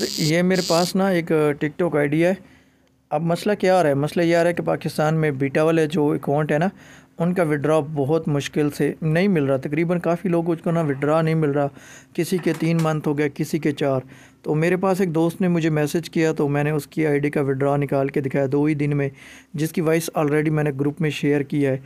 ये मेरे पास ना एक टिकटॉक आईडी है अब मसला क्या आ रहा है मसला ये आ रहा है कि पाकिस्तान में बीटा वाले जो अकाउंट है ना उनका विड्रा बहुत मुश्किल से नहीं मिल रहा तकरीबन काफ़ी लोग उसको ना विड्रा नहीं मिल रहा किसी के तीन मंथ हो गया किसी के चार तो मेरे पास एक दोस्त ने मुझे मैसेज किया तो मैंने उसकी आईडी का विड्रा निकाल के दिखाया दो ही दिन में जिसकी वॉइस ऑलरेडी मैंने ग्रुप में शेयर किया है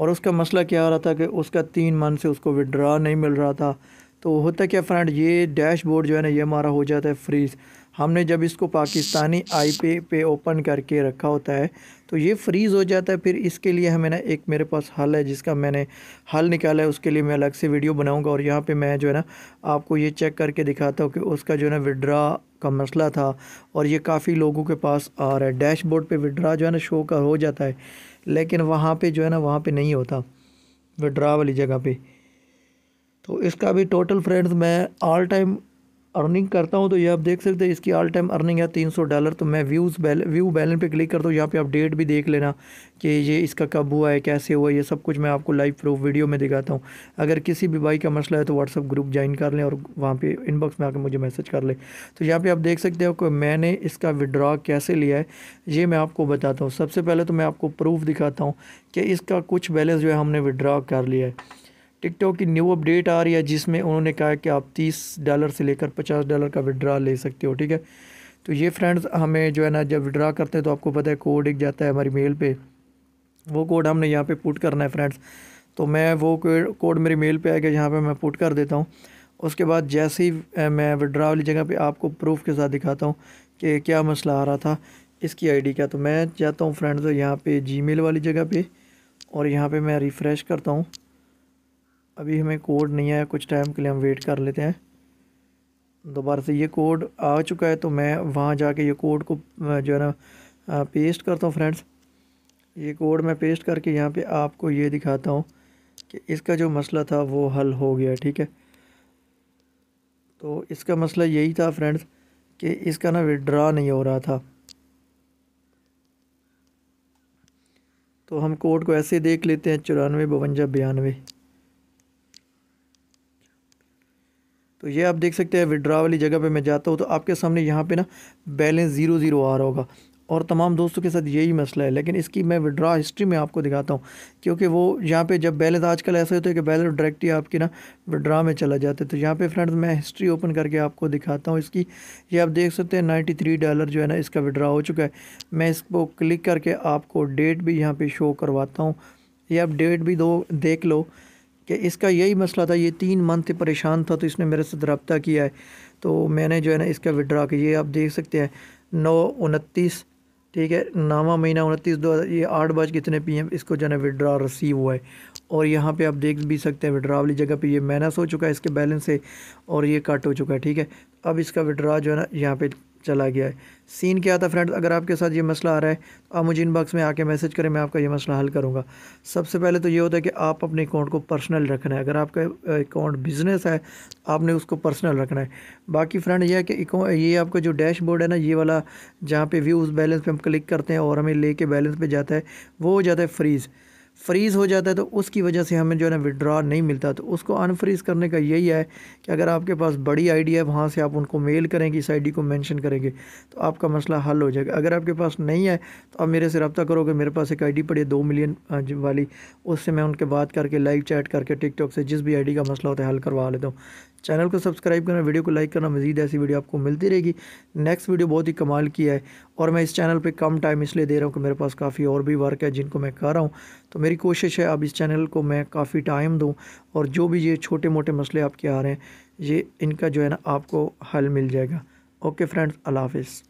और उसका मसला क्या आ रहा था कि उसका तीन मंथ से उसको विड्रा नहीं मिल रहा था तो होता क्या फ्रेंड ये डैशबोर्ड जो है ना ये हमारा हो जाता है फ्रीज़ हमने जब इसको पाकिस्तानी आई पे पे ओपन करके रखा होता है तो ये फ्रीज़ हो जाता है फिर इसके लिए हमें ना एक मेरे पास हल है जिसका मैंने हल निकाला है उसके लिए मैं अलग से वीडियो बनाऊंगा और यहाँ पे मैं जो है ना आपको ये चेक करके दिखाता हूँ कि उसका जो है ना विड्रा का मसला था और ये काफ़ी लोगों के पास आ रहा है डैशबोर्ड पर विड्रा जो है ना शो का हो जाता है लेकिन वहाँ पर जो है ना वहाँ पर नहीं होता विड्रा वाली जगह पर तो इसका भी टोटल फ्रेंड्स मैं ऑल टाइम अर्निंग करता हूँ तो ये आप देख सकते हैं इसकी ऑल टाइम अर्निंग है तीन सौ डॉलर तो मैं व्यूज़ बैल व्यू बैलेंस पे क्लिक करता हूँ यहाँ पे आप डेट भी देख लेना कि ये इसका कब हुआ है कैसे हुआ ये सब कुछ मैं आपको लाइव प्रूफ वीडियो में दिखाता हूँ अगर किसी भी बाई का मसला है तो व्हाट्सअप ग्रुप ज्वाइन कर लें और वहाँ पर इनबॉक्स में आकर मुझे मैसेज कर लें तो यहाँ पर आप देख सकते हो कि मैंने इसका विड्रॉ कैसे लिया है ये मैं आपको बताता हूँ सबसे पहले तो मैं आपको प्रूफ दिखाता हूँ कि इसका कुछ बैलेंस जो है हमने विड्रॉ कर लिया है टिकटॉक की न्यू अपडेट आ रही है जिसमें उन्होंने कहा कि आप तीस डॉलर से लेकर पचास डॉलर का विड्रा ले सकते हो ठीक है तो ये फ्रेंड्स हमें जो है ना जब विड्रा करते हैं तो आपको पता है कोड एक जाता है हमारी मेल पे वो कोड हमने यहाँ पे पुट करना है फ्रेंड्स तो मैं वो कोड मेरी मेल पे आएगा यहाँ पे मैं पुट कर देता हूँ उसके बाद जैसे ही मैं विड्रा वाली जगह पे आपको प्रूफ के साथ दिखाता हूँ कि क्या मसला आ रहा था इसकी आई का तो मैं चाहता हूँ फ्रेंड्स यहाँ पर जी वाली जगह पर और यहाँ पर मैं रिफ़्रेश करता हूँ अभी हमें कोड नहीं आया कुछ टाइम के लिए हम वेट कर लेते हैं दोबारा से ये कोड आ चुका है तो मैं वहाँ जाके ये कोड को जो है ना पेस्ट करता हूँ फ्रेंड्स ये कोड मैं पेस्ट करके यहाँ पे आपको ये दिखाता हूँ कि इसका जो मसला था वो हल हो गया ठीक है तो इसका मसला यही था फ्रेंड्स कि इसका ना विड्रा नहीं हो रहा था तो हम कोड को ऐसे देख लेते हैं चौरानवे बवंजा बयानवे तो ये आप देख सकते हैं विड्रा वाली जगह पे मैं जाता हूँ तो आपके सामने यहाँ पे ना बैलेंस ज़ीरो ज़ीरो आ रहा होगा और तमाम दोस्तों के साथ यही मसला है लेकिन इसकी मैं विड्रा हिस्ट्री में आपको दिखाता हूँ क्योंकि वो यहाँ पे जब बैलेंस आजकल ऐसा होता है कि बैलेंस डायरेक्ट ही आपकी ना विड्रा में चला जाता है तो यहाँ पे फ्रेंड्स मैं हिस्ट्री ओपन करके आपको दिखाता हूँ इसकी ये आप देख सकते हैं नाइन्टी थ्री डॉलर जो है ना इसका विड्रा हो चुका है मैं इसको क्लिक करके आपको डेट भी यहाँ पर शो करवाता हूँ ये आप डेट भी दो देख लो कि इसका यही मसला था ये तीन मंथ परेशान था तो इसने मेरे साथ रबता किया है तो मैंने जो है ना इसका विड्रा किया ये आप देख सकते हैं नौ उनतीस ठीक है नवा महीना उनतीस दो ये आठ बज कितने पी एम इसको जो है विड्रा रिसीव हुआ है और यहाँ पे आप देख भी सकते हैं विड्रा वाली जगह पे ये माइनस हो चुका है इसके बैलेंस से और ये कट हो चुका है ठीक है अब इसका विड्रा जो है ना यहाँ पे चला गया है सीन क्या था फ्रेंड्स अगर आपके साथ ये मसला आ रहा है तो आप मुझे इनबॉक्स में आके मैसेज करें मैं आपका ये मसला हल करूँगा सबसे पहले तो ये होता है कि आप अपने अकाउंट को पर्सनल रखना है अगर आपका अकाउंट बिजनेस है तो आपने उसको पर्सनल रखना है बाकी फ्रेंड यह है कि ये आपका जो डैशबोर्ड है ना ये वाला जहाँ पर व्यूज़ बैलेंस पर हम क्लिक करते हैं और हमें ले बैलेंस पर जाता है वो हो जाता है फ्रीज़ फ्रीज़ हो जाता है तो उसकी वजह से हमें जो है ना विड्रॉ नहीं मिलता तो उसको अनफ्रीज़ करने का यही है कि अगर आपके पास बड़ी डी है वहाँ से आप उनको मेल करेंगे इस आईडी को मेंशन करेंगे तो आपका मसला हल हो जाएगा अगर आपके पास नहीं है तो आप मेरे से रब्ता करोगे मेरे पास एक आईडी पड़ी है दो मिलियन वाली उससे मैं उनके बात करके लाइव चैट करके टिकटॉक से जिस भी डी का मसला होता है हल करवा लेता हूँ चैनल को सब्सक्राइब करना वीडियो को लाइक करना मजीद ऐसी वीडियो आपको मिलती रहेगी नेक्स्ट वीडियो बहुत ही कमाल की है और मैं इस चैनल पर कम टाइम इसलिए दे रहा हूँ कि मेरे पास काफ़ी और भी वर्क है जिनको मैं कर रहा हूँ तो मेरे मेरी कोशिश है अब इस चैनल को मैं काफ़ी टाइम दूँ और जो भी ये छोटे मोटे मसले आपके आ रहे हैं ये इनका जो है ना आपको हल मिल जाएगा ओके फ्रेंड्स अल्लाह हाफिज़